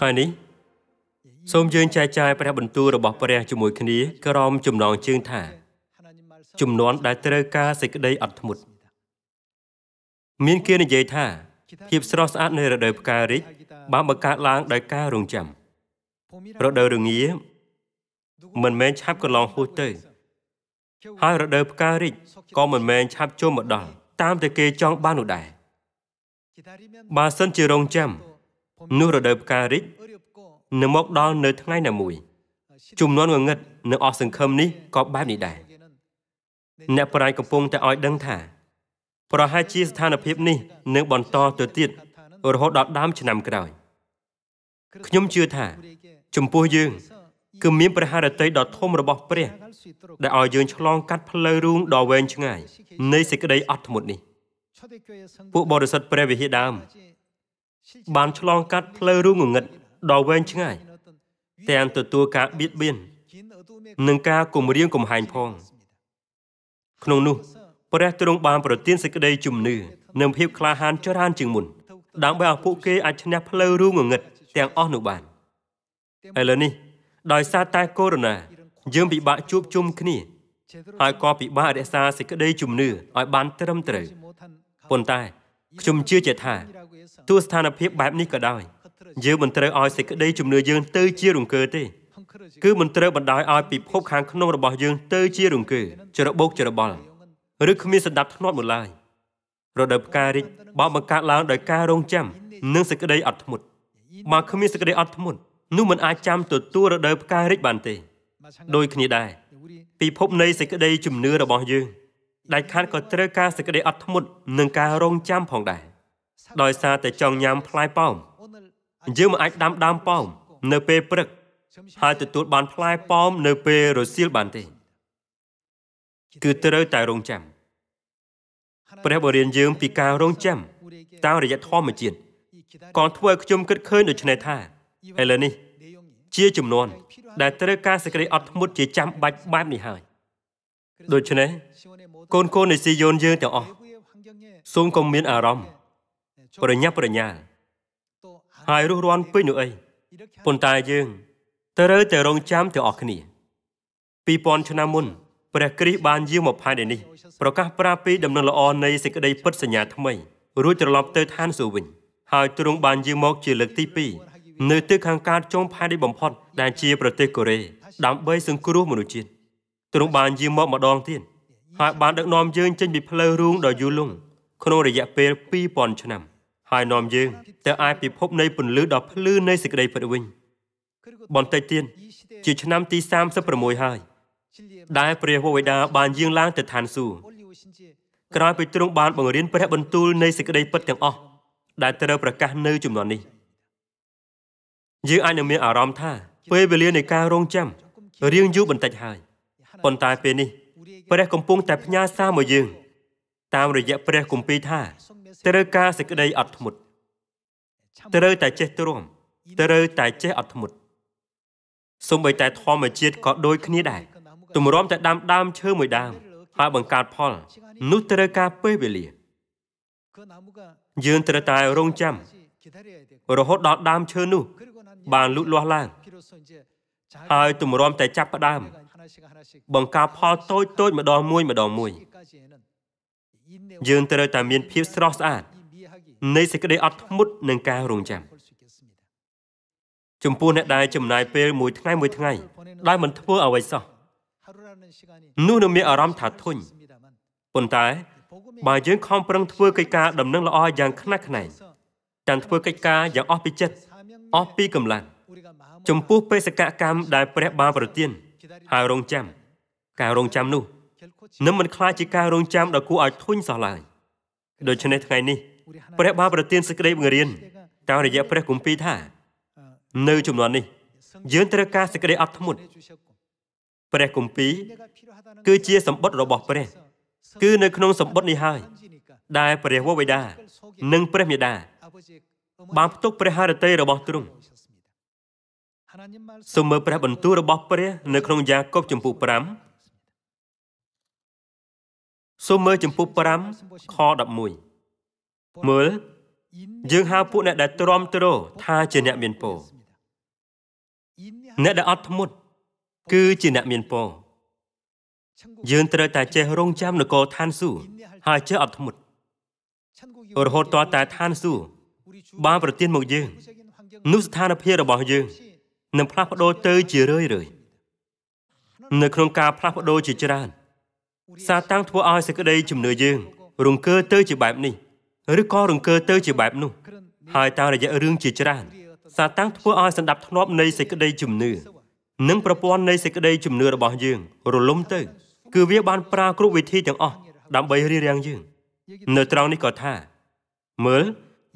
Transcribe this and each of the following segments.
ថ្ងៃនេះសូមយើងចែកចាយព្រះបន្ទូលរបស់ព្រះជាមួយគ្នាក្រោមចំណងជើងថា ចំនួនដែលត្រូវការសេចក្តីអត់ធ្មត់មានគេនិយាយថាភាពស្រស់ស្អាតនៃរដូវផ្ការីកបានបង្កើតឡើងដោយការរងចាំរដូវរងាមិនមែនឆាប់កន្លងហួសទៅ ហើយរដូវផ្ការីកក៏មិនមែនឆាប់ចូលមកដល់តាមតែគេចង់បាននោះដែរបើសិនជារងចាំនោះរដូវផ្ការីកនឹងមកដល់នៅថ្ងៃណាមួយជំនន់ងងឹតនិងអស់សង្ឃឹមនេះក៏បែបនេះដែរអ្នកប្រាជ្ញកំពុងតែឲ្យដឹងថាប្រហែលជាស្ថានភាពនេះនឹងបន្តទៅទៀត រហូតដល់ដើម ឆ្នាំក្រោយខ្ញុំជឿថា ចំពោះយើងគឺមានព្រះハរតីដ៏ធំរបស់ព្រះ ដែលឲ្យយើងឆ្លង កាត់ផ្លូវរូងដ៏វែងឆ្ងាយនៃសេចក្តីអត់ធ្មត់នេះពួកបរិសុទ្ធព្រះវិហារដើមបានឆ្លងកាត់ផ្លូវរូងងឹតដ៏វែងឆ្ងាយ ទាំងទទួលការបៀតបៀននិងការគំរាមកំហែងផង ក្នុងនោះព្រះទ្រង់បានប្រទានសេចក្តី ជំនឿនិងភាពក្លាហានច្រើនជាងមុនដើម្បីឲ្យពួកគេអាចឈ្នះផ្លូវរូងងឹតទាំងអស់នោះបានឥឡូវនេះដោយសារតែកូវីដ -19 យើងពិបាកជួបជុំគ្នាហើយក៏ពិបាករក្សាសេចក្តីជំនឿឲ្យបាន ត្រឹមត្រូវប៉ុន្តែ ខ្ញុំជឿជាក់ថាទោះស្ថានភាពបែបនេះក៏ដោយយើងមិនត្រូវឲ្យសេចក្តីជំនឿយើងទៅជារង្គើទេគឺមិនត្រូវបណ្ដោយឲ្យពិភពខាងក្នុងរបស់យើងទៅជារង្គើច្របូកច្របល់ឬគ្មានសន្តាប់ធ្នាប់នោះឡើយរដូវផ្ការីកបើបង្កើតឡើងដោយការរងចាំនិងសេចក្តីអត់ធ្មត់បើគ្មានសេចក្តីអត់ធ្មត់នោះមិនអាចចាំទទួលរដូវផ្ការីកបានទេដោយគ្នាដែរពិភពនៃសេចក្តីជំនឿរបស់យើងដែលខាត់ក៏ត្រូវការសេចក្តីអត់ធ្មត់និងការរងចាំផងដែរដោយសារតែចង់ញ៉ាំផ្លែប៉ោមយើងមិនអាចដាំដើមប៉ោមនៅពេលព្រឹកហើយទទួលបានផ្លែប៉ោមនៅពេលរសៀលបានទេគឺត្រូវតែរងចាំព្រះបរិញ្ញាយើងពីការរងចាំតាមរយៈធម្មជាតិក៏ធ្វើឲ្យខ្ញុំគិតឃើញដូចនេះថាឥឡូវនេះ ជាចំនួនដែលត្រូវការសេចក្តីអត់ធ្មត់ជាចាំបាច់បែបនេះហើយដូច្នេះកូនកូននៃស៊ីយ៉ូនយើងទាំងអស់សូមកុំមានអារម្មណ៍ប្រញាប់ប្រញាល់ហើយរស់រានពេញនោះអីប៉ុន្តែយើងត្រូវតែរងចាំទាំងអស់គ្នា2000ឆ្នាំមុនព្រះគ្រីស្ទបានយាងមកផែនដីនេះ ប្រកាសប្រាប់ពីដំណឹងល្អនៃសេចក្តីពិតសញ្ញាថ្មីរួចត្រឡប់ទៅឋានសួគ៌វិញហើយទ្រង់បានយាងមក ជាលើកទី2នៅទិសខាងកើតចុងផែនដីបំផុត ដែលជាប្រទេសកូរ៉េដើម្បីសង្គ្រោះមនុស្សជាតិទ្រង់បានយាងមកម្ដងទៀតហើយបានដឹកនាំយើងចេញពីផ្លូវរូងដ៏យូរលង់ក្នុងរយៈពេល2000ឆ្នាំ។ហើយនាំយើងទៅឯពិភពនៃពន្លឺដ៏ភ្លឺនៃសេចក្តីពិតវិញបន្តិចទៀតជាឆ្នាំទី36ហើយ ដែល ព្រះវរបិតាបានយាងឡើងទៅឋានសួគ៌ក្រោយពីទ្រង់បានបង្រៀនព្រះបន្ទូលនៃសេចក្តីពិតទាំងអស់ដែលត្រូវប្រកាសនៅចំនួននេះយើងអាចនឹងមានអារម្មណ៍ថាពេលវេលានៃការរងចាំរៀងយូរបន្តិចហើយប៉ុន្តែពេលនេះព្រះ កំពុងតែផ្ញើសារមកយើងតាមរយៈព្រះគម្ពីរថាត្រូវការសេចក្តីអត់ធ្មត់ត្រូវតែចេះទ្រាំត្រូវតែចេះអត់ធ្មត់សូម្បីតែធម្មជាតិក៏ដូចគ្នាដែរទម្រាំតែដាំដើមឈើមួយដើមហើយបង្កើតផលនោះត្រូវការពេលវេលាយើងត្រូវតែរង់ចាំរហូតដល់ដើមឈើនោះបានលូតលាស់ឡើងហើយទម្រាំតែចាប់ផ្ដើមបង្កើតផលតូចតូចម្ដងមួយម្ដងមួយយើងត្រូវតែមានភាពស្រស់ស្អាតនៃសេចក្តីអត់ធ្មត់និងការរងចាំ ចំពោះអ្នកដែលចំណាយពេលមួយថ្ងៃមួយថ្ងៃដែលមិនធ្វើអ្វីសោះនោះនឹងមានអារម្មណ៍ថាធុញប៉ុន្តែ បើយើងខំប្រឹងធ្វើកិច្ចការដំណឹងល្អយ៉ាងខ្នះខ្នែងទាំងធ្វើកិច្ចការយ៉ាងអស់ពីចិត្តអស់ពីកម្លាំងចំពោះបេសកកម្មដែលព្រះបានប្រទានហើយរងចាំការរងចាំនោះនឹងមិនខ្លាចជាការរងចាំដ៏គួរឲ្យធុញសោះឡើយដូច្នេះថ្ងៃនេះព្រះបានប្រទានសេចក្តីបង្រៀនតាមរយៈព្រះគម្ពីរថា នៅចំនួននេះ យើងត្រូវការសេចក្តីអត់ធ្មត់ព្រះគម្ពីរគឺជាសម្បត្តិរបស់ព្រះគឺនៅ ក្នុងសម្បត្តិនេះហើយ ដែលព្រះវរបិតានិង ព្រះមេដា បានផ្ទុកព្រះハរតីរបស់ទ្រង់សូមមើលព្រះបន្ទូលរបស់ព្រះនៅ ក្នុងយ៉ាកុបចំពុ5សូមមើលចំពោះ5ខ11មើលយើងហៅពួកអ្នកដែលទ្រាំទ្រថាជាអ្នកមានពរអ្នកដែលអត់ធ្មត់គឺជាអ្នកមានពរយើងត្រូវតែចេះរងចាំនគរឋានសួគ៌ហើយចេះអត់ធ្មត់រហូតតតែឋានសួគ៌បានប្រទានមកយើងនោះស្ថានភាពរបស់យើងនឹងផ្លាស់ប្ដូរទៅ ជារឿយៗនៅក្នុងការផ្លាស់ប្ដូរជាច្រើនសាតាំងធ្វើឲ្យសេចក្តីជំនឿយើង រង្គើទៅជាបែបនេះឬក៏រង្គើទៅជាបែបនោះហើយតាមរយៈរឿងជាច្រើន សាតាំងធ្វើឲ្យសន្តាប់ធ្នាប់នៃសេចក្តីជំនឿនិងប្រព័ន្ធនៃសេចក្តីជំនឿរបស់យើង រលំទៅ គឺវាបានប្រើគ្រប់វិធីទាំងអស់ដើម្បីរារាំងយើងនៅត្រង់នេះក៏ថាមើល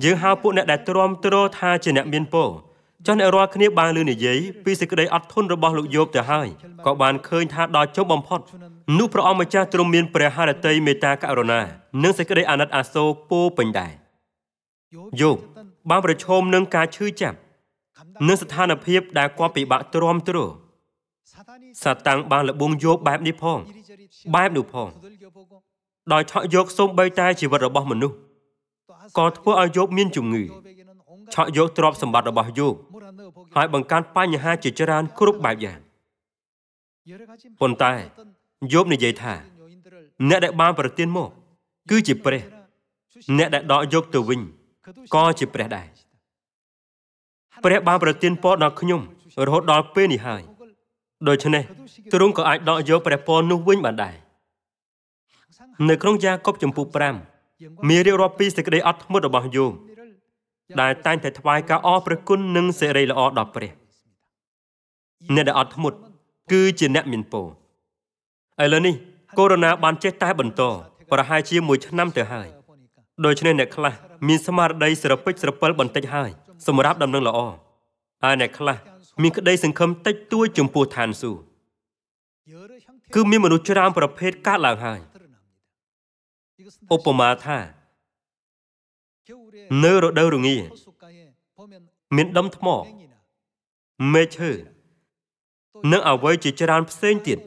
យើងហៅពួកអ្នកដែលទ្រាំទ្រថាជាអ្នកមានពរចុះអ្នករាល់គ្នាបានលឺនិយាយពីសេចក្តីអត់ធន់របស់លោកយោបទៅហើយក៏បានឃើញ ថាដល់ចុងបំផុតនោះព្រះអង្គម្ចាស់ទ្រង់មានព្រះハរតីមេត្តាករុណា និងសេចក្តីអាណិតអាសូរពោពេញដែរយោបបានប្រឈមនឹងការឈឺចាប់និងស្ថានភាពដែលគាត់ពិបាកទ្រាំទ្រសាតាំងបានលបងយោបបែបនេះផងបែបនោះផងដោយឆក់យកសូម្បីតែជីវិតរបស់មនុស្សក៏ធ្វើឲ្យយោបមាន ជំងឺឆក់យកទ្រព្យសម្បត្តិរបស់យូបហើយបង្កើនបញ្ហាជាច្រើនគ្រប់បែបយ៉ាងប៉ុន្តែយូបនិយាយថា អ្នកដែលបានប្រទានមកគឺជាព្រះ អ្នកដែលដកយកទៅវិញក៏ជាព្រះដែរព្រះបានប្រទានពរដល់ខ្ញុំ រហូតដល់ពេលនេះហើយដូច្នេះទ្រង់ក៏អាចដកយកព្រះពរនោះវិញបានដែរនៅក្នុងយ៉ាកុបចំពុ5មានរៀបរាប់ពីសេចក្តីអត់ធ្មត់របស់យូបដែលតែងតែថ្វាយការអរព្រគុណនិងសេរីល្អដល់ព្រះអ្នកដែលអត់ធ្មត់គឺជាអ្នកមានពរឥឡូវនេះកូវីដ -19 បានចេះតែបន្ត ប្រហែលជាមួយឆ្នាំទៅហើយដូច្នេះអ្នកខ្លះមានស្មារតីស្រពិចស្រពិលបន្តិចហើយ សម្រាប់ដំណឹងល្អហើយអ្នកខ្លះមានក្តីសង្ឃឹមតិចតួចចំពោះឋានសួគ៌គឺមានមនុស្សច្រើនប្រភេទកើតឡើងហើយឧបមាថានៅរដូវរងាមានដុំថ្មមេឃឈើនិងអ្វីជាច្រើនផ្សេងទៀត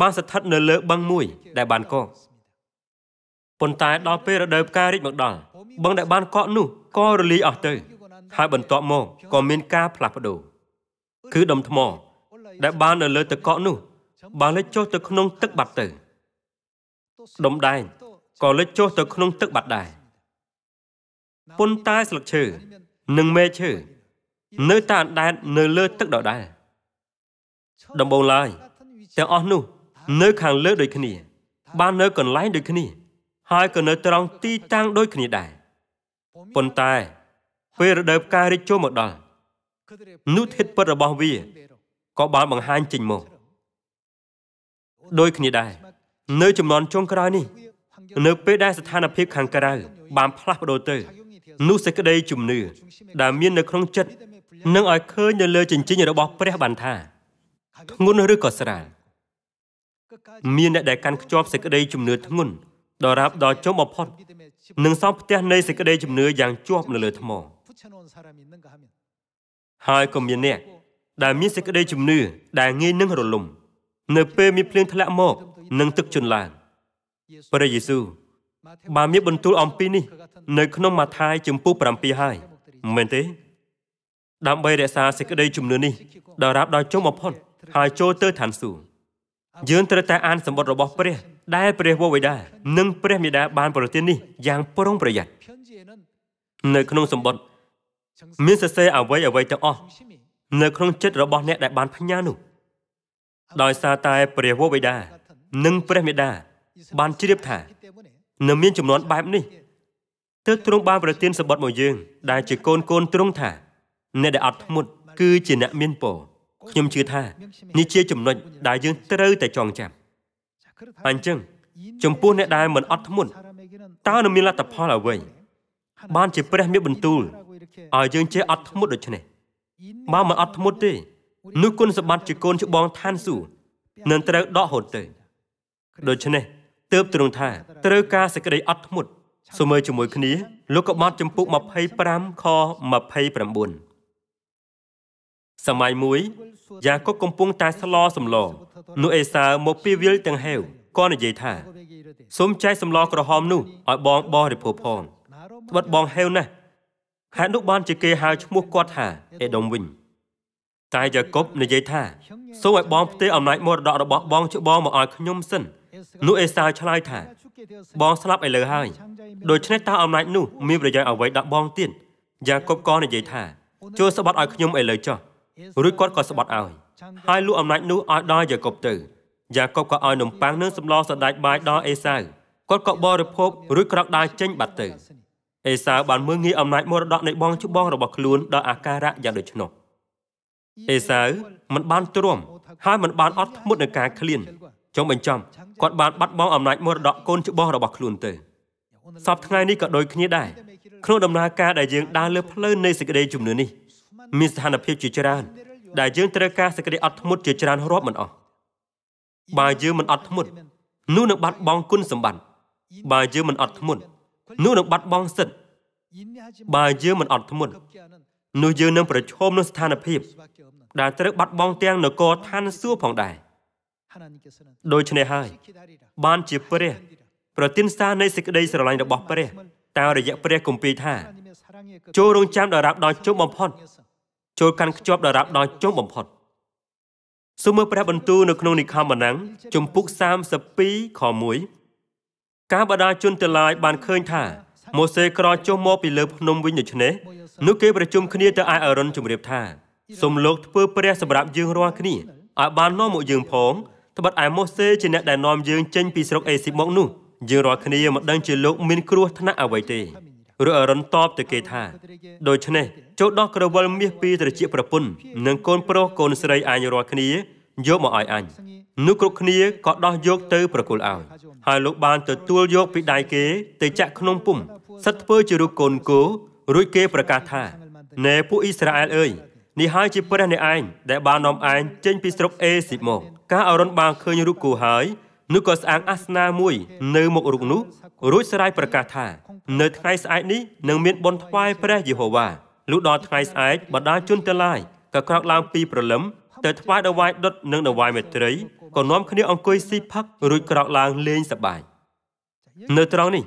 បានស្ថិតនៅលើបឹងមួយដែលបានកកប៉ុន្តែដល់ពេលរដូវផ្ការីកមកដល់បឹងដែលបានកកនោះក៏រលាយអស់ទៅហើយបន្ទាប់មកក៏មានការផ្លាស់ប្ដូរគឺដុំថ្មដែលបាននៅលើទឹកកកនោះបានលេចចុះទៅក្នុងទឹកបាត់ទៅដុំដែងក៏លេចចុះទៅក្នុងទឹកបាត់ដែរប៉ុន្តែស្លឹកឈើនិងមែកឈើនៅតែអណ្ដែតនៅលើទឹកដដែលដំបូងឡើយទាំងអស់នោះនៅខាងលើដូចគ្នា បាននៅកន្លែងដូចគ្នាហើយក៏នៅត្រង់ទីតាំងដូចគ្នាដែរប៉ុន្តែពេលរដូវផ្ការីកចូលមកដល់នោះធាតុពិតរបស់វាក៏បានបង្ហាញចេញមកដូចគ្នាដែរនៅចំនួនចុងក្រោយនេះ នៅពេលដែលស្ថានភាពខាងក្រៅបានផ្លាស់ប្ដូរទៅនោះសេចក្តីជំនឿដែលមាននៅក្នុងចិត្តនឹងឲ្យឃើញនៅលើចិញ្ចៀនរបស់ព្រះបានថាធ្ងន់ឬក៏ស្រាលមានអ្នកដែលកាន់ខ្ជាប់សេចក្តីជំនឿធ្ងន់ដល់រាប់ដល់ចុងបំផុតនឹងសំផ្ទះនៃសេចក្តីជំនឿយ៉ាងជាប់នៅលើថ្ម ហើយក៏មានអ្នក ដែលមានសេចក្តីជំនឿដែលងាយនឹងរលំ នៅ ពេលមានភ្លៀងធ្លាក់មកនិងទឹកជន់ឡើងព្រះយេស៊ូវបានមានបន្ទូលអំពីនេះនៅក្នុងម៉ាថាយជំពូក7ហើយមែនទេដើម្បីរក្សាសេចក្តីជំនឿនេះដល់រាប់ដល់ចុងបំផុតហើយចូលទៅឋានសួគ៌យើងត្រូវតែអានសម្បត្តិរបស់ព្រះដែលព្រះវរបិតានិង ព្រះមេដាបាន ប្រទាននេះយ៉ាងប្រុងប្រយ័ត្ននៅក្នុងសម្បត្តិមានសរសេរអ្វីអ្វីទាំងអស់នៅក្នុងចិត្តរបស់អ្នកដែលបានផ្ញើនោះ ដោយសារតែព្រះវរបិតានិង ព្រះមេដាបានជ្រាបថានឹងមានចំនួនបែបនេះទើបទ្រង់បានប្រទានសម្បត្តិមកយើងដែលជាកូនកូនទ្រង់ថាអ្នកដែលអត់ធ្មត់គឺជាអ្នកមានពរខ្ញុំជឿថានេះជាចំណុចដែលយើងត្រូវតែចងចាំអញ្ចឹង ចំពោះអ្នកដែលមិនអត់ធ្មត់តើនឹងមានលទ្ធផលអ្វីបានជាព្រះមានបន្ទូលឲ្យយើងចេះអត់ធ្មត់ដូច្នេះបើមិនអត់ធ្មត់ទេនោះគុណសម្បត្តិជាកូនច្បងឋានសួគ៌នឹងត្រូវដកហូតទៅដូច្នេះទើបទ្រង់ថាត្រូវការសេចក្តីអត់ធ្មត់សូមមើលជាមួយគ្នាលោកកបតចំពុក25ខ29សម័យមួយយ៉ាកុបកំពុងតែស្លសម្លនោះអេសាមកពីវិលទាំងហេវក៏និយាយថាសូមចែកសម្លក្រហម នោះឲ្យបងបរិភោគផងត្បិតបងហេវណាស់ហេតុនោះបានជាគេហៅឈ្មោះគាត់ថាអេដុំវិញតែយ៉ាកុបនិយាយថា សូមឲ្យបងផ្ទេរអំណាចមរតករបស់បងច្បងមកឲ្យខ្ញុំសិននោះអេសាឆ្លើយថាបងស្លាប់ឥឡូវហើយដូច្នេះតើអំណាចនោះមានប្រយោជន៍អ្វីដល់បងទៀតយ៉ាកុបក៏និយាយថាចូលស្បាត់ឲ្យខ្ញុំឥឡូវចុះរួចគាត់ក៏ស្បាត់ឲ្យហើយលក់អំណាចនោះឲ្យដល់យ៉ាកុបទៅយ៉ាកុបក៏ឲ្យនំប៉័ងនិងសម្លសដាច់បាយដល់អេសាវគាត់ក៏បរិភោគរួចក្រោកដើរចេញបាត់ទៅអេសាវបានមើងងាយអំណាចមរតកនៃបងច្បងរបស់ខ្លួនដល់អាការៈយ៉ាងដូច្នោះអេសាវមិនបាន ទ្រាំហើយមិនបានអត់ធ្មត់នឹងការឃ្លានចុងបញ្ចំគាត់បានបាត់បង់អំណាចមរតកកូនច្បងរបស់ខ្លួនទៅសពថ្ងៃនេះក៏ដូចគ្នាដែរក្នុងដំណើរការដែលយើងដើរលើផ្លូវនៃសេចក្តីជំនឿនេះមានស្ថានភាពជាច្រើន ដែលយើងត្រូវការសេចក្តីអត់ធ្មត់ជាច្រើនរាប់មិនអស់បើយើងមិនអត់ធ្មត់នោះនឹងបាត់បង់គុណសម្បត្តិបើយើងមិនអត់ធ្មត់នោះនឹងបាត់បង់សិទ្ធិបើយើងមិនអត់ធ្មត់នោះយើងនឹងប្រឈមនឹងស្ថានភាពដែលត្រូវបាត់បង់ទាំងនគរឋាន សួគ៌ផងដែរ។ដូច្នេះហើយបានជាព្រះប្រទានសារនៃសេចក្តីស្រឡាញ់របស់ព្រះតាមរយៈព្រះគម្ពីរថាចូលរងចាំដរាបដល់ជុំបំផុតចូលកាន់ខ្ជាប់ដរាបដល់ជុំបំផុតសូមមើលព្រះបន្ទូលនៅក្នុងនិខមបណ្ណាំងជំពូក32ខ1ការបដាជនទាំងឡាយបានឃើញថាម៉ូសេក្រចុះមកពីលើភ្នំវិញដូច្នេះនោះគេប្រជុំគ្នាទៅឯអារ៉ុនជម្រាបថាសូមលោកធ្វើព្រះសម្រាប់យើងរាល់គ្នាឲ្យបាននាំមកយើងផងត្បិតឯម៉ូសេជាអ្នកដែលនាំយើងចេញពីស្រុកអេស៊ីបមកនោះយើងរាល់គ្នាមិនដឹងជាលោកមានគ្រោះថ្នាក់អ្វីទេឬអរុនតបទៅគេថាដូច្នេះចូលដោះក្រវិលមាសពីត្រចៀកប្រពន្ធនិងកូនប្រុសកូនស្រីអញរាល់គ្នាយកមកឲ្យអញនោះគ្រប់គ្នាក៏ដោះយកទៅប្រគល់ឲ្យហើយលោកបានទទួលយកពីដៃគេទៅចាក់ក្នុងពុំសិតធ្វើជារូបកូនគោរួចគេប្រកាសថាណែពួកអ៊ីស្រាអែលអើយនេះហើយជាព្រះនៃឯងដែលបាននាំឯងចេញ ពីស្រុកអេស៊ីបមកកាលអរុនបានឃើញរូបគូហើយនោះក៏ស្អាងអាសនាមួយ នៅមុខរូបនោះរួចស្រាយប្រកាសថានៅថ្ងៃស្អែកនេះនឹងមានបុណ្យថ្វាយព្រះយេហូវ៉ាលុះដល់ថ្ងៃស្អែកបដាជនទាំងឡាយក៏ក្រោកឡើងពីព្រលឹមទៅថ្វាយដង្វាយដុតនិងដង្វាយមេត្រីក៏នាំគ្នាអង្គុយស៊ីផឹករួចក្រោកឡើងលេងសប្បាយនៅត្រង់នេះ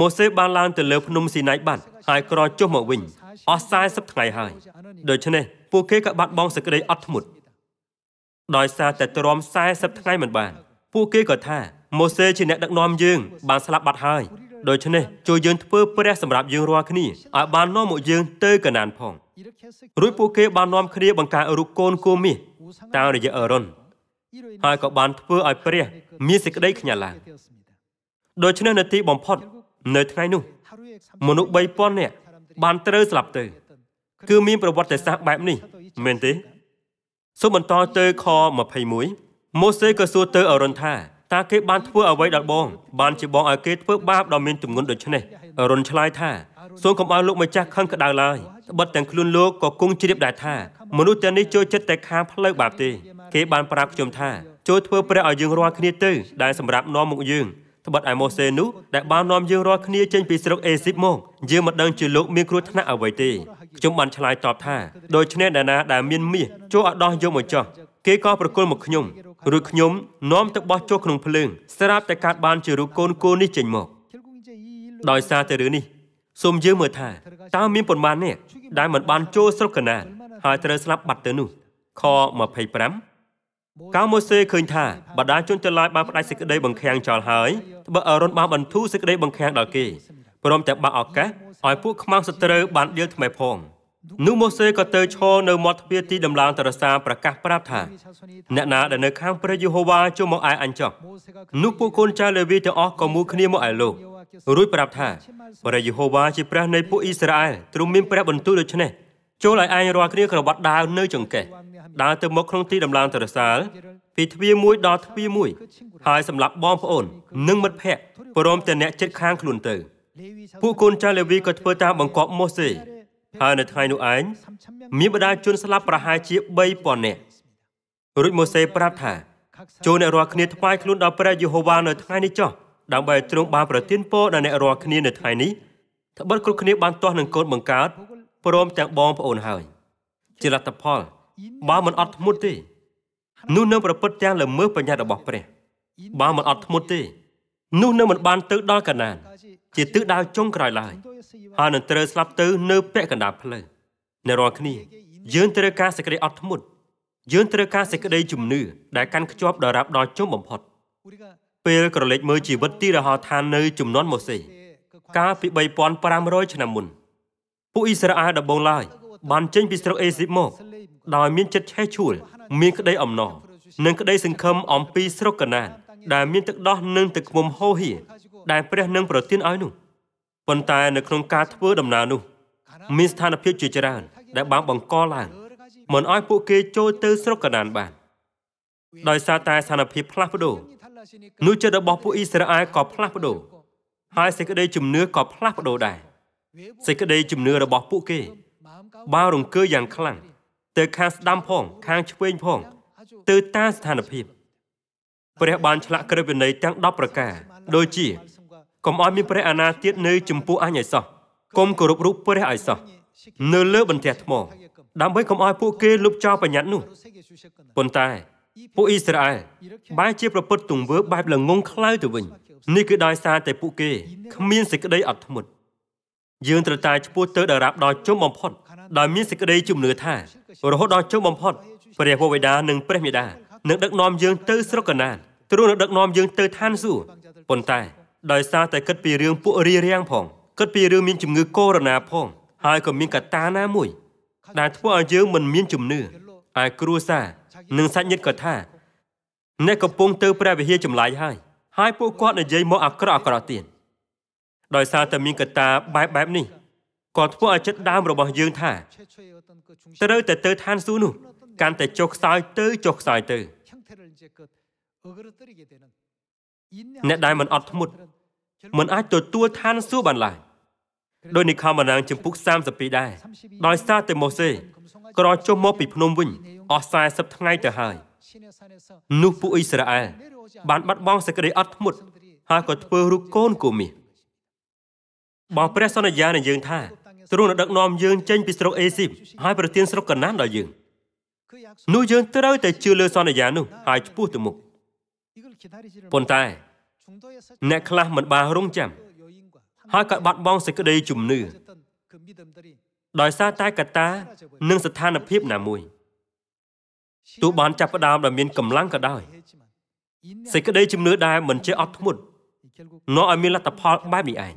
ម៉ូសេ បានឡើងទៅលើភ្នំស៊ីណាយបាត់ហើយក្រចុះមកវិញអស់40ថ្ងៃហើយដូច្នេះពួកគេក៏បាត់បង់សេចក្តីអត់ធ្មត់ដោយសារតែទ្រាំ40ថ្ងៃមិនបាន ពួកគេក៏ថាម៉ូសេជាអ្នកដឹកនាំយើងបានស្លាប់បាត់ហើយដូច្នេះជួយយើងធ្វើព្រះសម្រាប់យើងរាល់គ្នាឲ្យបាននាំមកយើងទៅកណានផងរួចពួកគេបាននាំគ្នាបង្កើតរូបកូនគោមាសតាមរយៈអេរ៉ុនហើយក៏បាន ធ្វើឲ្យព្រះមានសេចក្តីខ្ញាល់ឡើងដូច្នេះនៅទីបំផុតនៅថ្ងៃនោះមនុស្ស3000នាក់បានត្រូវស្លាប់ទៅគឺមានប្រវត្តិសាស្ត្របែបនេះមែនទេសូមបន្តទៅខ21ម៉ូសេក៏សួរទៅអរុនថាតើគេបានធ្វើអ្វីដល់បងបានជាបងឲ្យគេធ្វើបាបដ៏មានទម្ងន់ដូចនេះអរុនឆ្លើយថាសូមកុំឲ្យលោកម្ចាស់ខឹងក្តៅឡើយត្បិតទាំងខ្លួនលោកក៏គង់ជ្រាបដែរថាមនុស្សទាំងនេះចូលចិត្តតែខាងផ្លូវបាបទេគេបានប្រាប់ខ្ញុំថាចូលធ្វើព្រះឲ្យយើងរាល់គ្នាទៅដែលសម្រាប់នាំមកយើងត្បិតឯម៉ូសេនោះដែលបាននាំយើងរាល់គ្នាចេញពីស្រុកអេស៊ីបមកយើងមិនដឹងជាលោកមានគ្រោះថ្នាក់អ្វីទេខ្ញុំបានឆ្លើយតបថាដូច្នេះអ្នកណាដែលមានមាសចូលអត់ដោះយកមកចោះគេក៏ប្រគល់មកខ្ញុំរួចខ្ញុំនាំទៅបោះចុះក្នុងភ្លើង ស្រាប់តែកាត់បានជារូបកូនគោនេះចេញមកដោយសារតែរឿងនេះសូមយើងមើលថាតើមានប៉ុន្មានអ្នកដែលមិនបានចូលស្រុកកណានហើយត្រូវស្លាប់បាត់ទៅនោះខ25កាលម៉ូសេឃើញថាបដាជនទាំងឡាយបានផ្ដាច់សេចក្តីបង្ខាំងចោលហើយត្បិតអារ៉ុនបានបន្ធូរសេចក្តីបង្ខាំងដល់គេព្រមទាំងបើកឱកាសឲ្យពួកខ្មាំងសត្រូវបានដៀលថ្មីផងនោះម៉ូសេក៏ទៅឈរនៅមាត់ទ្វារទីដំឡើងតរសាប្រកាសប្រាប់ថាអ្នកណាដែលនៅខាងព្រះយេហូវ៉ាចូលមកឯអញ្ចោះនោះពួកកូនចៅលេវីទាំងអស់ក៏មួយគ្នាមកឯលោករួចប្រាប់ថាព្រះយេហូវ៉ាជាព្រះនៃពួកអ៊ីស្រាអែលទ្រង់មានព្រះបន្ទូលដូច្នេះចូលឲ្យឯងរាល់គ្នាក្រវ៉ាត់ដាវនៅចង្កេះដើរទៅមកក្នុងទីដំឡើងតរសាលពីទ្វារមួយដល់ទ្វារមួយហើយសម្រាប់បងប្អូននិងមិត្តភ័ក្តិព្រមទាំងអ្នកជិតខាងខ្លួនទៅ។ពួកកូនចៅលេវីក៏ធ្វើតាមបង្គាប់ម៉ូសេហើយនៅថ្ងៃនោះឯងមានបដាជនស្លាប់ប្រហែលជា3000នាក់រួចម៉ូសេ ប្រាប់ថាចូលអ្នករាល់គ្នាថ្វាយខ្លួនដល់ព្រះយេហូវ៉ានៅថ្ងៃនេះចុះដើម្បីទ្រង់បានប្រទានពរដល់អ្នករាល់គ្នានៅថ្ងៃនេះត្បិតគ្រប់គ្នាបានទាស់នឹងកូនបង្កើតព្រមទាំងបងប្អូនហើយជាលទ្ធផលបើមិនអត់ធ្មត់ទេនោះនឹងប្រព្រឹត្តទាំងល្មើសបញ្ញត្តិរបស់ព្រះបើមិនអត់ធ្មត់ទេនោះនឹងមិនបានទៅដល់កណានជាទិសដៅចុងក្រោយឡើយហើយនឹងត្រូវស្លាប់ទៅនៅពាក់កណ្ដាលផ្លូវអ្នករាល់គ្នាយើងត្រូវការសេចក្តីអត់ធ្មត់យើងត្រូវការសេចក្តីជំនឿដែលកាន់ខ្ជាប់ដល់រាប់ដល់ជុំបំផុតពេលក្រឡេកមើលជីវិតទីរហោឋាននៅចំនួនម៉ូសេកាលពី3500ឆ្នាំមុន ពួកអ៊ីស្រាអែលដំបូងឡើយបានចេញពីស្រុកអេស៊ីបមកដោយមាន ចិត្តឆេះឆួល មានក្តីអំណរនិងក្តីសង្ឃឹមអំពីស្រុកកណានដែលមានទឹកដោះនិងទឹកឃ្មុំហូរហៀដែលព្រះនឹងប្រទានឲ្យនោះប៉ុន្តែ នៅក្នុងការធ្វើដំណើរនោះមានស្ថានភាពជាច្រើន ដែល បានបង្កឡើងមិនឲ្យ ពួកគេចូលទៅស្រុកកណានបាន ដោយសារតែស្ថានភាពផ្លាស់ប្ដូរនោះចិត្តរបស់ពួកអ៊ីស្រាអែលក៏ផ្លាស់ប្ដូរហើយសេចក្តីជំនឿក៏ផ្លាស់ប្ដូរដែរសេចក្តីជំនឿរបស់ពួកគេបានរង្គើយ៉ាងខ្លាំងទៅខាងស្ដាំផង ខាងឆ្វេងផង ទៅតាមស្ថានភាពព្រះបានឆ្លាក់ក្រឹតវិន័យទាំង10ប្រការដូចជាកុំឲ្យមានព្រះអាណាទៀតនៅចំពោះអញឲ្យសោះកុំគោរពរូបព្រះឲ្យសោះនៅលើបន្ទះថ្ម ដើម្បីកុំឲ្យពួកគេលុបចោលបញ្ញត្តិនោះប៉ុន្តែពួកអ៊ីស្រាអែលបែរជាប្រព្រឹត្តទង្វើបែបល្ងងខ្លៅទៅវិញនេះគឺដោយសារតែពួកគេគ្មានសេចក្តីអត់ធ្មត់យើងត្រូវតែឈ្មោះទៅដរាបដល់ជុំបំផុតដោយមានសេចក្តីជំនឿថា រហូតដល់ជុំបំផុតព្រះវរបិតានិងព្រះមាតានឹងដឹកនាំយើងទៅស្រុកកណានទ្រង់នឹងដឹកនាំយើងទៅឋានសួគ៌ប៉ុន្តែដោយសារតែគិតពីរឿងពួករារាំងផងគិតពីរឿងមានជំងឺកូវីដ -19 ផង ហើយក៏មានកត្តាណាមួយដែលធ្វើឲ្យយើងមិនមានជំនឿឯគ្រួសារនិងសាច់ញាតិក៏ថាអ្នកកំពុងទៅព្រះវិហារចម្លាយហើយហើយពួកគាត់និយាយមកអាក្រក់អាក្រក់ទៀតដោយសារតែមានកត្តាបែបបែបនេះក៏ធ្វើឲ្យចិត្តដើមរបស់យើងថា ត្រូវតែទៅឋានសួគ៌នោះ កាន់តែចុះខ្សោយទៅចុះខ្សោយទៅអ្នកដែលមិនអត់ធ្មត់មិនអាចទទួលឋានសួគ៌បានឡើយដោយនិខមណាងចំពុក32ដែរដោយសារតែម៉ូសេ ក្រចុះមកពីភ្នំវិញ អស់40ថ្ងៃទៅហើយនោះពួកអ៊ីស្រាអែលបានបាត់បង់សេចក្តីអត់ធ្មត់ហើយក៏ធ្វើរូបកូនគូមាសបើព្រះសន្យានឹងយើងថាទ្រង់នឹងដឹកនាំយើង ចេញពីស្រុកអេស៊ីបហើយប្រទានស្រុកកណានដល់យើងនោះយើងត្រូវតែជឿលើសន្យានោះហើយឆ្ពោះទៅមុខប៉ុន្តែអ្នកខ្លះមិនបានរងចាំហើយក៏បាត់បង់សេចក្តីជំនឿដោយសារតែកត្តា និងស្ថានភាពណាមួយទោះបានចាប់ផ្ដើមដោយមានកម្លាំងក៏ដោយ សេចក្តីជំនឿដែលមិនចេះអត់ធ្មត់នាំឲ្យមានលទ្ធផលបែបនេះឯង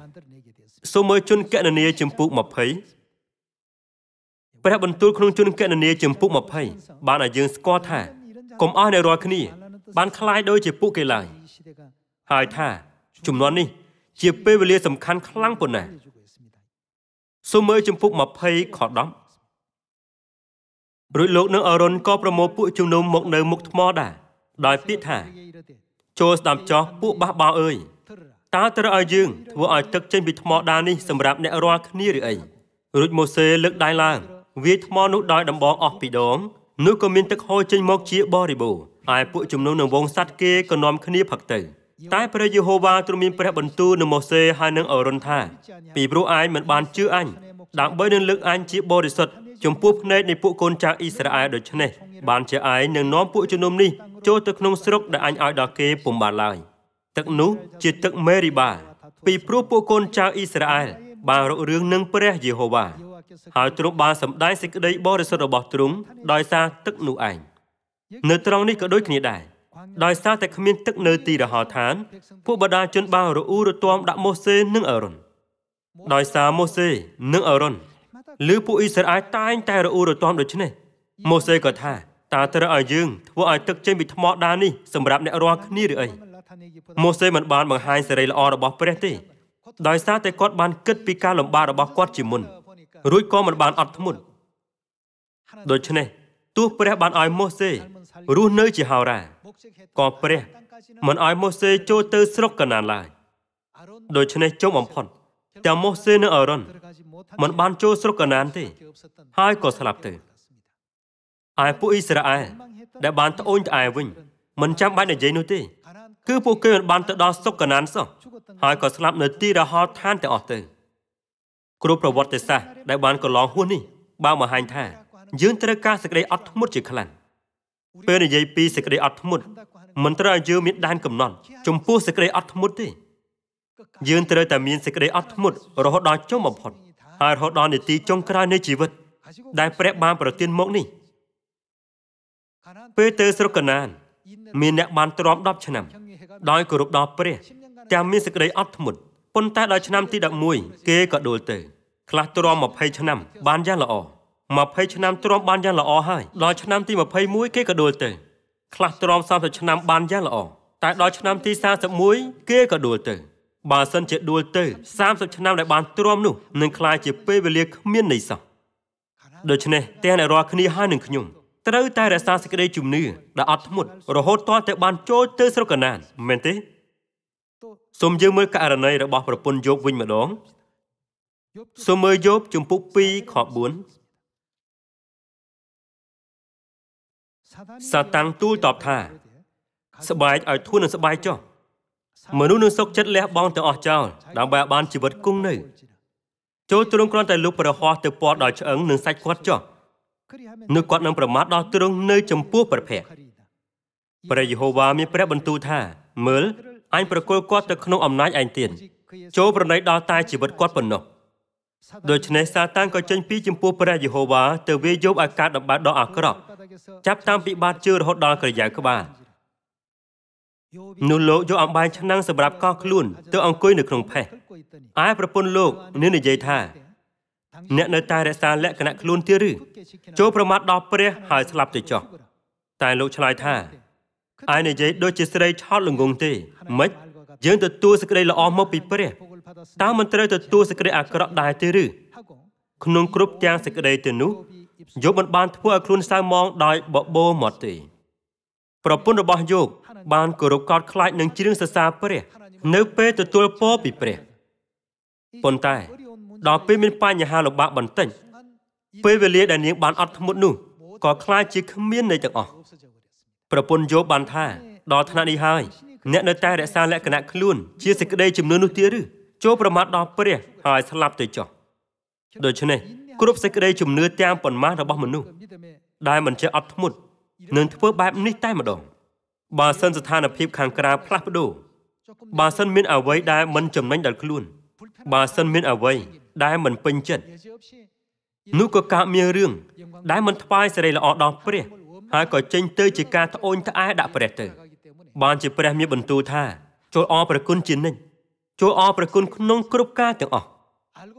សូមមើលជនកណនីចម្ពោះ20ព្រះបន្ទូលក្នុងជនកណនីចម្ពោះ20បានឲ្យយើងស្គាល់ថាកុំអស់នៅរាល់គ្នាបានคล้ายដូចជាពួកគេឡើយហើយថាចំនួននេះ ជាពេលវេលាសំខាន់ខ្លាំងប៉ុណ្ណាសូមមើលចំពុក20ខ10រួចលោកនឹងអរុនក៏ប្រមូលពួកជំនុំមកនៅ មុខថ្មដែរដោយពាក្យថា ចូលស្ដាប់ចោះពួកបះបោអើយតើត្រូវឲ្យយើងធ្វើឲ្យទឹកចេញពីថ្មដានេះសម្រាប់អ្នករាល់គ្នាឬអីរួចម៉ូសេលើកដៃឡើង វាថ្មនោះដោយដំបងអស់ពីដងនោះក៏មានទឹកហូរចេញមក ជាបរិបូរណ៍ឯពួកជំនុំនឹងវងសัตว์គេក៏នាំគ្នាផឹកទៅតែព្រះយេហូវ៉ាទ្រង់មានព្រះបន្ទូលនឹងម៉ូសេហើយនឹងអរុនថាពីព្រោះឯងមិនបានជឿអញដើម្បីនឹងលើកអញជាបរិសុទ្ធចំពោះភ្នែកនៃពួកកូនចៅអ៊ីស្រាអែលដូច្នេះ បានជាឯងនឹងនាំពួកជំនុំនេះចូលទៅក្នុង ស្រុកដែលអញឲ្យដល់គេពុំបានឡើយទឹកនោះ ជាទឹកមេរីបា ពីព្រោះពួកកូនចៅអ៊ីស្រាអែលបានរករឿងនឹងព្រះយេហូវ៉ាហើយទ្រង់បានសម្ដែងសេចក្តីបរិសុទ្ធរបស់ទ្រង់ដោយសារទឹកនោះឯងនៅត្រង់នេះក៏ដូចគ្នាដែរដោយសារតែគ្មានទឹកនៅទីរហោឋាន ពួកបដាជនបានរអ៊ូរទាំដាក់ម៉ូសេនិងអារ៉ុនដោយសារម៉ូសេនិងអារ៉ុនឬពួកអ៊ីស្រាអែលតែងតែរអ៊ូរទាំដូច្នេះម៉ូសេក៏ថាតើត្រូវឲ្យយើងធ្វើឲ្យទឹកចេញពីថ្មដានេះសម្រាប់អ្នករាល់គ្នាឬអីម៉ូសេមិនបានបង្ហាញសេរីល្អរបស់ព្រះទេដោយសារតែគាត់បានគិតពីការលំបាករបស់គាត់ជាមុនរួចក៏មិនបានអត់ធ្មត់ដូច្នេះទោះព្រះបានឲ្យម៉ូសេរស់នៅជាហោរាក៏ព្រះ មិនឲ្យម៉ូសេចូលទៅស្រុកកណានឡើយដូច្នេះចុំបំផុតតែម៉ូសេនិងអារ៉ុនមិនបានចូលស្រុកកណានទេហើយក៏ស្លាប់ទៅឯពួកអ៊ីស្រាអែលដែលបានត្អូញត្អែវិញ មិនចាំបាច់និយាយនោះទេគឺពួកគេមិនបានទៅដល់ស្រុកកណានសោះហើយក៏ស្លាប់នៅទីរហោឋានទាំងអស់ទៅគ្រូប្រវត្តិសាស្ត្រដែលបានកន្លងហួសនេះបានបង្ហាញថាយើងត្រូវការសេចក្តីអត់ធ្មត់ជាខ្លាំងពេលនិយាយពីសេចក្តីអត់ធ្មត់មិនត្រូវឲ្យយើងមានដែនកំណត់ចំពោះសេចក្តីអត់ធ្មត់ទេយើងត្រូវតែមានសេចក្តីអត់ធ្មត់រហូតដល់ចុងបំផុតហើយរហូតដល់នាទីចុងក្រោយនៃជីវិត ដែលព្រះបានប្រទានមកនេះពេលទៅស្រុកកណានមានអ្នកបានទ្រាំ10ឆ្នាំ ដោយគោរពដល់ព្រះទាំងមានសេចក្តីអត់ធ្មត់ប៉ុន្តែដល់ឆ្នាំទី11គេក៏ដួលទៅ ខ្លះទ្រាំ20ឆ្នាំ បានយ៉ាងល្អ20ឆ្នាំទ្រាំបានយ៉ាងល្អហើយដល់ឆ្នាំទី21គេក៏ដួលទៅខ្លះទ្រាំ30ឆ្នាំបានយ៉ាងល្អតែដល់ឆ្នាំទី31គេក៏ដួលទៅបើសិនជាដួលទៅ30ឆ្នាំដែលបានទ្រាំនោះនឹងក្លាយជាពេលវេលាគ្មានន័យសោះដូច្នេះទាំងអ្នករាល់គ្នាហើយនឹងខ្ញុំត្រូវតែរក្សាសេចក្តីជំនឿដែលអត់ធ្មត់រហូតទាល់តែបានចូលទៅស្រុកកណានមែនទេសូមយើងមើលករណីរបស់ ប្រពន្ធយោបវិញម្ដងសូមមើលយោបជំពូក2ខ4សាតាំងទូលតបថា ស្បែកឲ្យធួននឹងស្បែកចុះមនុស្សនឹងសុកចិត្តលះបង់ទៅអស់ចោលដើម្បីឲ្យបានជីវិតគង់នៅចូលទ្រង់គ្រាន់តែលុបប្រហោះទៅពណ៌ដល់ឆ្អឹងនឹងសាច់គាត់ចុះនោះគាត់នឹងប្រមាថដល់ទ្រង់នៅចំពោះព្រះភ័ក្រព្រះយេហូវ៉ាមានព្រះបន្ទូលថាមើលអញប្រគល់គាត់ទៅក្នុងអំណាចឯងទៀតចូលប្រណីដល់តែជីវិតគាត់ប៉ុណ្ណោះដូច្នេះសាតាំងក៏ចេញពីចំពោះព្រះយេហូវ៉ាទៅវាយប់ឲ្យកើតដំបៅដ៏អាក្រក់ចាប់តាំងពីបាតជើងរហូតដល់ក្រយៅក្បាលនោះលោកយកអំបានឆ្នាំងសម្រាប់កោះខ្លួនទៅអង្គុយនៅក្នុងផេះឯប្រពន្ធលោកនឹងនិយាយថា អ្នកនៅតែរក្សាលក្ខណៈខ្លួនទៀតឬចូលប្រមាថដល់ព្រះហើយស្លាប់ទៅចុះតែលោកឆ្លើយថាឯនិយាយដូចជាស្រីឆោតល្ងងទេមិនយើងទទួលសេចក្តីល្អមកពីព្រះតើមិនត្រូវទទួលសេចក្តីអាក្រក់ដែរទេឬក្នុងគ្រប់ទាំងសេចក្តីទាំងនោះយោបមិនបានធ្វើឲ្យខ្លួនសៅមកដោយបបោមកទេប្រពន្ធរបស់យោបបានគោរពកោតខ្លាចនឹងជ្រៀងសរសើរព្រះនៅពេលទទួលពរពីព្រះប៉ុន្តែដល់ពេលមានបញ្ហាលំបាកបន្តិចពេលវេលាដែលនាងបានអត់ធ្មត់នោះក៏ខ្លាចជាគ្មាននៃទាំងអស់ប្រពន្ធយោបបានថាដល់ថ្នាក់នេះហើយអ្នកនៅតែរក្សាលក្ខណៈខ្លួនជាសេចក្តីចំនួននោះទៀតឬចូលប្រមាថដល់ព្រះហើយស្លាប់ទៅចុះដូច្នេះគ្រប់សេចក្តីជំនឿទាំងប៉ុន្មានរបស់មនុស្សដែលមិនចេះអត់ធ្មត់នឹងធ្វើបែបនេះតែម្ដងបើសិនស្ថានភាពខាងក្រៅផ្លាស់ប្ដូរបើសិនមានអ្វីដែលមិនចំណេញដល់ខ្លួនបើសិនមានអ្វីដែលមិនពេញចិត្តនោះក៏កើតមានរឿងដែលមិនថ្វាយសិរីល្អដល់ព្រះហើយក៏ចេញទៅជាការត្អូញត្អែដាក់ព្រះទៅបានជាព្រះមានបន្ទូលថាចូលអរព្រះគុណជានិច្ចចូលអរព្រះគុណក្នុងគ្រប់ការទាំងអស់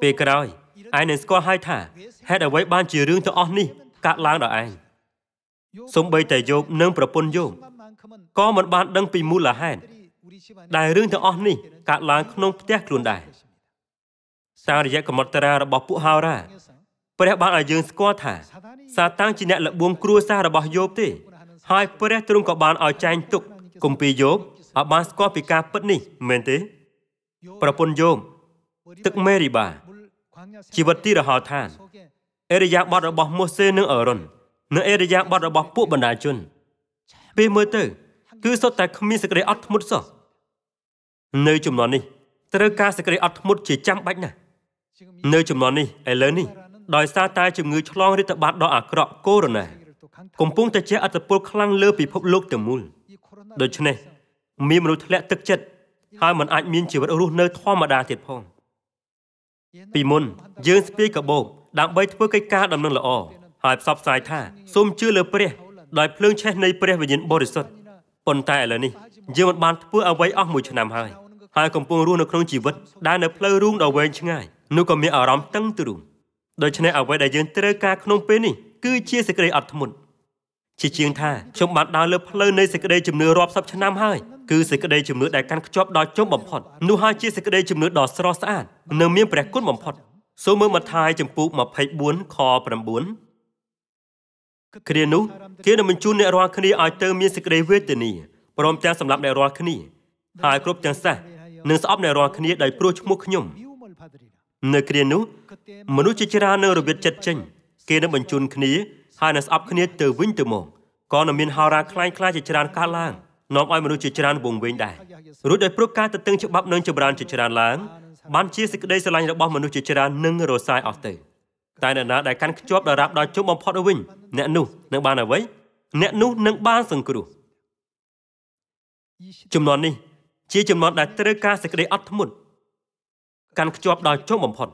ពេលក្រោយឯងនឹងស្គាល់ហើយថាហេតុអ្វីបានជារឿងទាំងអស់នេះកើតឡើងដោយឯងសំបីតែយោបនិងប្រពន្ធយោបក៏មិនបានដឹងពីមូលហេតុដែលរឿងទាំងអស់នេះកើតឡើងក្នុងផ្ទះខ្លួនដែរតាមរយៈកម្មតរារបស់ពួកហោរាព្រះបានឲ្យយើងស្គាល់ថាសាតាំងជាអ្នកលបួងគ្រួសាររបស់យោបទេហើយព្រះទ្រង់ក៏បានឲ្យចែងទុកគម្ពីរយោបឲ្យបានស្គាល់ពីការពិតនេះមែនទេ ប្រពន្ធយោបទឹកមេរីបាជីវិតទីរហោឋានអេរិយាប័ត្ររបស់ម៉ូសេនិងអេរ៉ុននិងអេរិយាប័ត្ររបស់ពួកបណ្ដាជនពេលមើលទៅគឺសុទ្ធតែគ្មានសេចក្តីអត់ធ្មត់សោះនៅចំនួននេះត្រូវការសេចក្តីអត់ធ្មត់ជាចាំបាច់ណាស់នៅចំនួននេះឥឡូវនេះដោយសារតែជំងឺឆ្លងរាតត្បាតដ៏អាក្រក់កូវីដ -19 កំពុងតែជះឥទ្ធិពលខ្លាំងលើពិភពលោកទាំងមូលដូច្នេះមានមនុស្សធ្លាក់ទឹកចិត្តហើយមិនអាចមានជីវិតរស់នៅធម្មតាទៀតផងពីមុនយើងស្ពាយកបោកដើម្បី ធ្វើកិច្ចការដំណឹងល្អហើយផ្សព្វផ្សាយថាសូមជឿលើ ព្រះដោយភ្លើងឆេះនៃព្រះវិញ្ញាណបរិសុទ្ធប៉ុន្តែឥឡូវនេះយើងមិនបានធ្វើអ្វីអស់មួយឆ្នាំហើយហើយកំពុងរស់នៅក្នុងជីវិតដែលនៅផ្លូវរូងដ៏វែងឆ្ងាយនោះក៏មានអារម្មណ៍តឹងទ្រូងដូច្នេះអ្វីដែលយើងត្រូវការក្នុងពេលនេះគឺជាសេចក្តីអត់ធ្មត់ជាជាងថាខ្ញុំបានដើរលើផ្លូវនៃសេចក្តីជំនឿរាប់សិបឆ្នាំហើយគឺសេចក្តីជំនឿដែលកាន់ខ្ជាប់ដល់ចុងបំផុតនោះហើយជាសេចក្តីជំនឿដ៏ស្រស់ស្អាតនិងមានព្រះគុណបំផុតសូមមើលមត្ថាយចំពូក24ខ9គ្រានោះគេនឹងបញ្ជូនអ្នករាល់គ្នាឲ្យទៅមានសេចក្តីវេទនាព្រមទាំងសម្រាប់អ្នករាល់គ្នាហើយគ្រប់ទាំងសះនឹងស្អប់អ្នករាល់គ្នាដោយព្រោះឈ្មោះខ្ញុំ នៅគ្រានោះមនុស្សជាច្រើននៅរវិតចិត្តចេញគេនឹងបញ្ជូនគ្នាហើយនឹងស្អប់គ្នាទៅវិញទៅមកក៏នឹងមានហោរាខ្លាំងខ្លាជាច្រើនកើតឡើងនាំឲ្យមនុស្សជាច្រើនវង្វេងដែររួចដោយព្រោះការទទឹងច្បាប់នឹងចម្រើនជាច្រើនឡើង បានជាសេចក្តីស្រឡាញ់របស់មនុស្សជាច្រើននឹងរសាយអស់ទៅតែអ្នកណាដែលកាន់ខ្ជាប់ដរាបដល់ជុំបំផុតទៅវិញអ្នកនោះនឹងបានអ្វីអ្នកនោះនឹងបានសង្គ្រោះចំនួននេះជាចំនួនដែលត្រូវការសេចក្តីអត់ធ្មត់កាន់ខ្ជាប់ដល់ចុងបំផុត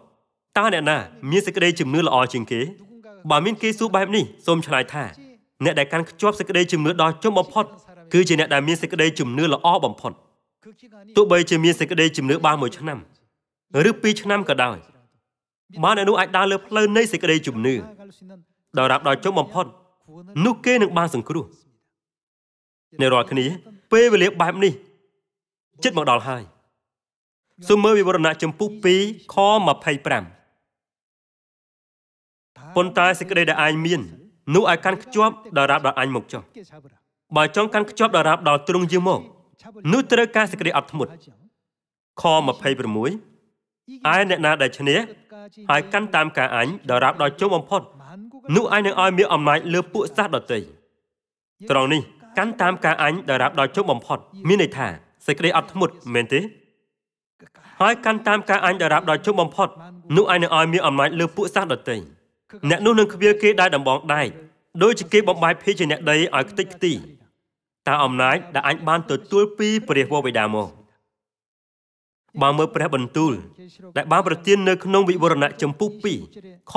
តើអ្នកណា មានសេចក្តីជំនឿល្អជាងគេបើមានគេសួរបែបនេះសូមឆ្លើយថាអ្នកដែលកាន់ខ្ជាប់សេចក្តីជំនឿដល់ចុងបំផុតគឺជាអ្នកដែលមានសេចក្តីជំនឿល្អបំផុតទោះបីជាមានសេចក្តីជំនឿបានមួយឆ្នាំ ឬពីរឆ្នាំក៏ដោយបានអ្នកនោះអាចដើរលើផ្លូវនៃសេចក្តីជំនឿដល់រាប់ដល់ចុងបំផុតនោះគេនឹងបានសង្គ្រោះអ្នករាល់គ្នាពេលវេលាបែបនេះចិត្តមកដល់ហើយសូមមើលវិវរណៈចម្ពោះ2ខ25ប៉ុន្តែសេចក្តីដែលអញមាននោះឲ្យកាន់ខ្ជាប់ដល់រាប់ដល់អញមកចុះបើចង់កាន់ខ្ជាប់ដរាបដល់ទ្រង់យាងមកនោះត្រូវការសេចក្តីអត់ធ្មត់ខ26ឯអ្នកណា ដែលឈ្នះហើយកាន់តាមការអញដរាបដល់ជុំបំផុតនោះឯងនឹងឲ្យមានអំណាចលើពួកសាសដតីត្រង់នេះកាន់តាមការអញដរាបដល់ជុំបំផុត មានន័យថាសេចក្តីអត់ធ្មត់មែនទេហើយកាន់តាមការអញដរាបដល់ជុំបំផុតនោះឯងនឹងឲ្យមានអំណាចលើពួកសាសដតីអ្នកនោះនឹងខ្វៀលគេដែរដំបងដែកដោយជាគេបំបាយភីជាអ្នកដីឲ្យខ្ទេចខ្ទីតើអំណាចដែលអញបាន ទទួលពីព្រះវរបិតាមកបើមើលព្រះបន្ទូលដែលបានប្រទាននៅ ក្នុងវិវរណៈចម្ពោះ2ខ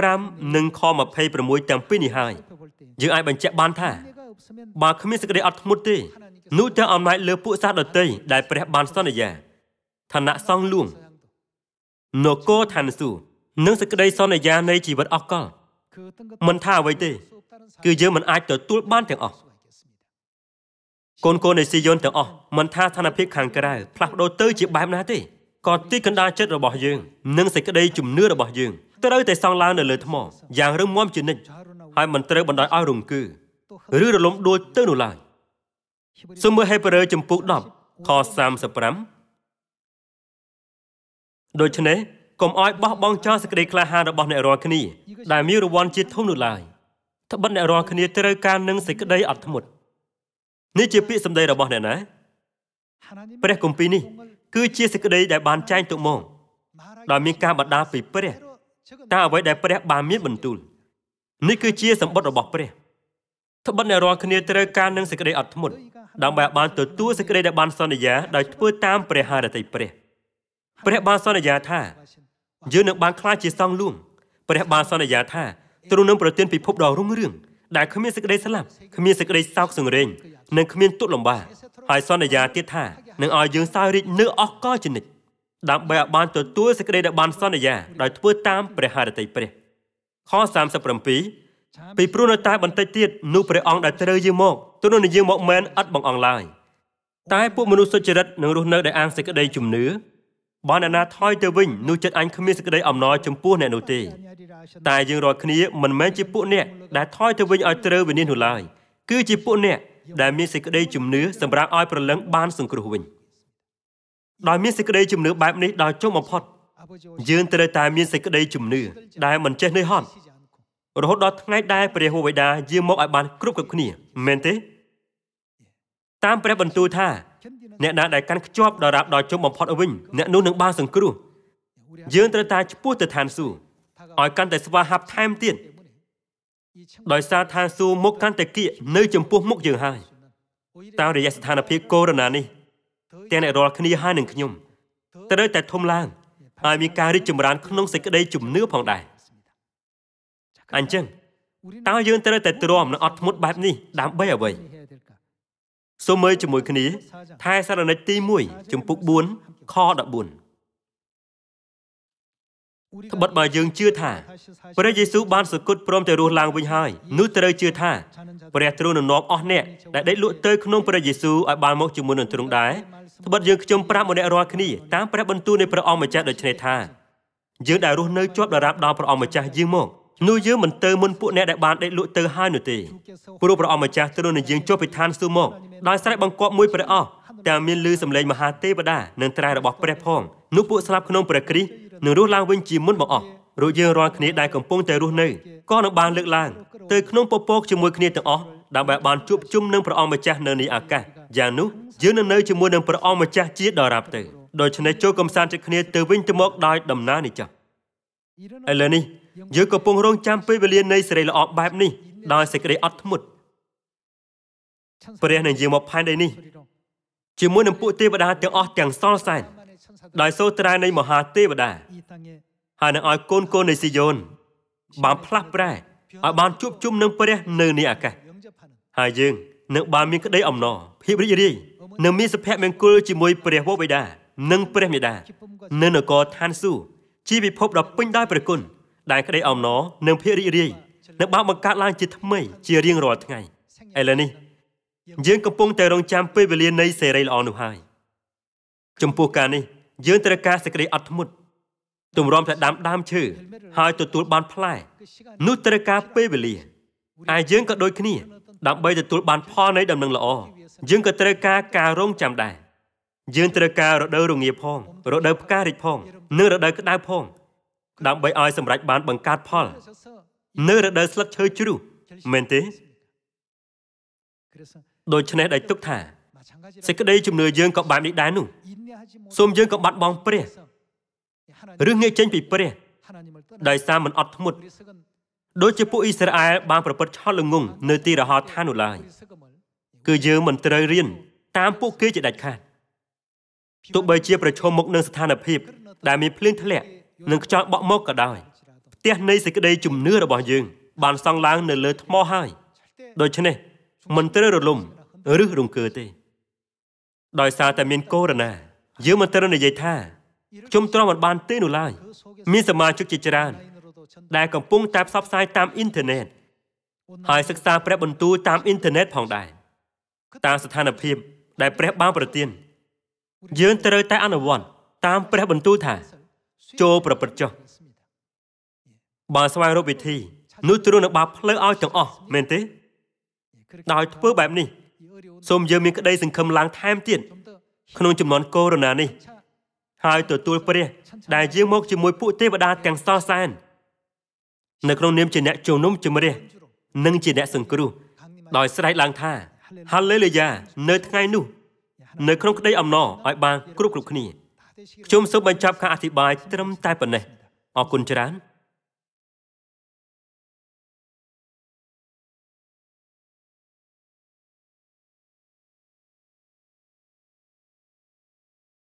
25និងខ26ទាំងពីរនេះហើយយើងអាចបញ្ជាក់បានថាបើគ្មានសេចក្តីអត់ធ្មត់ទេនោះទាំងអំណាចលើពួកសាសដតីដែលព្រះបានសន្យាឋានៈសង់លួងនគរឋានសួគ៌និងសេចក្តីសន្យា នៃជីវិតអកលមិនថាអ្វីទេ គឺយើងមិនអាចទទួល បាន ទាំងអស់កូនកូននៃស៊ីយ៉ុនទាំងអស់មិនថាស្ថានភាពខាងក្រៅផ្លាស់ប្ដូរទៅជាបែបណាទេក៏ទីកណ្ដាលចិត្តរបស់យើងនិងសេចក្តីជំនឿរបស់យើងត្រូវតែសង់ឡើងនៅលើថ្មយ៉ាងរឹងមាំជានិច្ចហើយមិនត្រូវបណ្ដោយឲ្យរង្គើឬរលំដួលទៅនោះឡើយសូមមើលហេព្រើរចំពុក10ខ35ដូច្នេះកុំឲ្យបោះបង់ចោលសេចក្តីក្លាហានរបស់អ្នករាល់គ្នាដែលមានរង្វាន់ជាធំនោះឡើយត្បិតអ្នករាល់គ្នាត្រូវការនឹងសេចក្តីអត់ធ្មត់នេះជាពាក្យសម្ដីរបស់អ្នកណាព្រះគម្ពីរនេះគឺជាសេចក្តីដែលបានចែងទុកមកដោយមានការបដាពីព្រះតើអ្វីដែលព្រះបានមានបន្ទូលនេះគឺជាសម្បត្តិរបស់ព្រះត្បិតអ្នករាល់គ្នាត្រូវការនឹងសេចក្តីអត់ធ្មត់ដើម្បីបានទទួលសេចក្តីដែលបានសន្យាដោយធ្វើតាមព្រះハរតិព្រះព្រះបានសន្យាថាយើងនឹងបានខ្លាចជាសង់លួងព្រះបានសន្យាថាទ្រង់នឹងប្រទានពិភពដ៏រុងរឿងដែលគ្មានសេចក្តីស្លាប់គ្មានសេចក្តីសោកសង្រេងនិងគ្មានទុលំបាហើយសន្យាទៀតថានឹងឲ្យយើងសោយរាជនៅអស់កលជនិតដើម្បីឲ្យបានទទួលសេចក្តីដែលបានសន្យាដោយធ្វើតាមព្រះហឫទ័យព្រះខ37ពីព្រោះនៅតែបន្តិចទៀតនោះព្រះអង្គដែលត្រូវយើងមកទោះនឹងយើងមកមែនឥតបងអង្គឡើយតែពួកមនុស្សសុចរិតនឹងរស់នៅដោយអាងសេចក្តីជំនឿបានអ្នកណាថយទៅវិញនោះចិត្តអញគ្មានសេចក្តីអំណរចំពោះអ្នកនោះទេតែយើងរាល់គ្នាមិនមែនជាពួកអ្នកដែលថយទៅវិញឲ្យត្រូវវិនាសនោះឡើយគឺជាពួកអ្នកដែលមានសេចក្តីជំនឿសម្រាប់ឲ្យប្រលឹងបានសង្គ្រោះវិញដោយមានសេចក្តីជំនឿបែបនេះដល់ចុងបំផុតយើងត្រូវតែមានសេចក្តីជំនឿដែលមិនចេះនឿយហត់រហូតដល់ថ្ងៃដែលព្រះហូវេដាយាងមកឲ្យបានគ្រប់គ្រប់គ្នាមែនទេតាមព្រះបន្ទូលថាអ្នកណាដែលកាន់ខ្ជាប់ដរាបដល់ចុងបំផុតវិញ អ្នកនោះនឹងបានសង្គ្រោះយើងត្រូវតែឈ្មោះទៅឋានសួគ៌ឲ្យកាន់តែស្វាហាប់ថែមទៀតដោយសារថាស៊ូមុខកាន់តែគៀកនៅចំពោះមុខយើងហើយតាមរយៈស្ថានភាពកូវីដ -19 នេះ ទាំងអ្នករាល់គ្នាហើយនឹងខ្ញុំ ត្រូវតែ ធំឡើងហើយមានការរីកចម្រើនក្នុងសេចក្តីជំនឿផងដែរអញ្ចឹងតើយើងត្រូវតែទ្រាំនិងអត់ធ្មត់បែបនេះដើម្បីអ្វីសូមមើលជាមួយគ្នាថែសារណិច្ចទី1ចំពុក4ខ14ត្បិតបើយើងជឿថាព្រះយេស៊ូវបានសគត់ព្រមទាំងរស់ឡើងវិញហើយនោះត្រូវជឿថាព្រះទ្រង់នឹងនាំអស់អ្នកដែលដេកលក់ទៅក្នុងព្រះយេស៊ូវឲ្យបានមកជាមួយនឹងទ្រង់ដែរត្បិតយើងខ្ញុំប្រាប់ម្នាក់រាល់គ្នាតាមព្រះបន្ទូលនៃព្រះអង្គម្ចាស់ដូច្នេះថាយើងដែលរស់នៅជាប់ដរាបដល់ព្រះអង្គម្ចាស់យាងមកនោះយើងមិនទៅមុនពួកអ្នកដែលបានដេកលក់ទៅហើយនោះទេព្រោះព្រះអង្គម្ចាស់ទ្រង់នឹងយាងចុះពីឋានសួគ៌មកដោយស្រែកបង្គាប់មួយព្រះអស់តែមានលឺសំឡេងមហាទេវតានិងត្រែរបស់ព្រះផងនោះពួកស្លាប់ក្នុងព្រះគ្រីស្ទនឹងរស់ឡើងវិញជាមុនបងអស់រួចយើងរាល់គ្នាដែលកំពុងតែរស់នៅក៏នឹងបានលើកឡើងទៅក្នុងពពកជាមួយគ្នាទាំងអស់ដើម្បីបានជួបជុំនឹងព្រះអង្គម្ចាស់នៅនៃអាកាសយ៉ាងនោះយើងនឹងនៅជាមួយនឹងព្រះអង្គម្ចាស់ជាដរាបទៅដូច្នេះចូលកំសាន្តជិតគ្នាទៅវិញទៅមកដោយដំណើរនេះចា៎ឥឡូវនេះយើងកំពុងរងចាំពេលវេលានៃសេរីល្អបែបនេះដោយសេចក្តីអត់ធ្មត់ព្រះនឹងយាងមកផែនដីនេះជាមួយនឹងពួកទេវតាទាំងអស់ទាំងសល់សែនដោយសូរត្រែនៃមហាទេវតាហើយនឹងឲ្យកូនកូននៃស៊ីយ៉ូនបានផ្លាស់ប្រែឲ្យបានជួបជុំនឹងព្រះនៅនៃអាកាសហើយយើងនឹងបានមានក្តីអំណរភាពរីករាយនិងមានសុភមង្គលជាមួយព្រះវរបិតានិងព្រះមេដានៅនគរឋានសួគ៌ជាពិភពដ៏ពេញដោយព្រះគុណដែលក្តីអំណរនិងភាពរីករាយនឹងបានបង្កើតឡើងជាថ្មីជារៀងរាល់ថ្ងៃឥឡូវនេះយើងកំពុងតែរងចាំពេលវេលានៃសេរីល្អនោះហើយចំពោះការនេះយើងត្រូវការសេចក្តីអត់ធ្មត់ទម្រាំតែដាំដើមឈើហើយទទួលបានផ្លែនោះត្រូវការពេលវេលាតែយើងក៏ដូចគ្នា ដើម្បីទទួលបានផលនៃដំណឹងល្អយើងក៏ត្រូវការការរងចាំដែរយើងត្រូវការរដូវរងាផងរដូវផ្ការីកផងនិងរដូវក្តៅផង ដើម្បីឲ្យសម្រេចបានបង្កើតផល នៅរដូវស្លឹកឈើជ្រុះមែនទេដូច្នេះដែលទុកថាសេចក្តីជំនឿយើងក៏បែបនេះដែរនោះសូមយើងក៏បាត់បង់ព្រះឬងាកចេញពីព្រះដោយសារមិនអត់ធ្មត់ដូចជាពួកអ៊ីស្រាអែលបាន ប្រព្រឹត្តឆោតល្ងង់នៅទីរហោឋាននោះឡើយ គឺយើងមិនត្រូវរៀន តាមពួកគេជាដាច់ខាតទោះបីជា ប្រឈមមុខនឹងស្ថានភាពដែលមានភ្លៀងធ្លាក់និងខ្យល់បក់មកក៏ដោយផ្ទះនៃសេចក្តី ជំនឿរបស់យើងបានសង់ឡើង នៅលើថ្មហើយដូច្នេះមិនត្រូវរលំឬរង្គើទេ ដោយសារតែមានកូវីដយើងមិនត្រូវនិយាយថាខ្ញុំទ្រាំមិនបានទេនោះឡើយមានសមាជិកជាច្រើន ដែលកំពុងតែផ្សព្វផ្សាយតាមអ៊ីនធឺណិតហើយសិក្សាព្រះបន្ទូលតាមអ៊ីនធឺណិតផងដែរតាមស្ថានភាព ដែលព្រះបានប្រទាន យើងត្រូវតែអនុវត្តតាមព្រះបន្ទូលថាចូលប្រព្រឹត្តចុះបើស្វែងរកវិធីនោះទ្រង់នឹងបើកផ្លូវឲ្យទាំងអស់មែនទេ ដោយធ្វើបែបនេះសូមយើងមានក្តីសង្ឃឹមឡើងថែមទៀតក្នុងចំនួនកូវីដនេះ ហើយទទួលព្រះដែលយាងមកជាមួយពួកទេវតាទាំងសសែននៅក្នុង នាមជាអ្នកជំនុំជម្រះនិងជាអ្នកសង្គ្រោះដោយស្រែកឡើងថាហាឡេលូយ៉ានៅ ថ្ងៃនោះនៅក្នុងក្តីអំណរឲ្យបាន គ្រប់គ្រប់គ្នាខ្ញុំសូមបញ្ចប់ការអធិប្បាយត្រឹមតែប៉ុណ្ណេះអរគុណច្រើន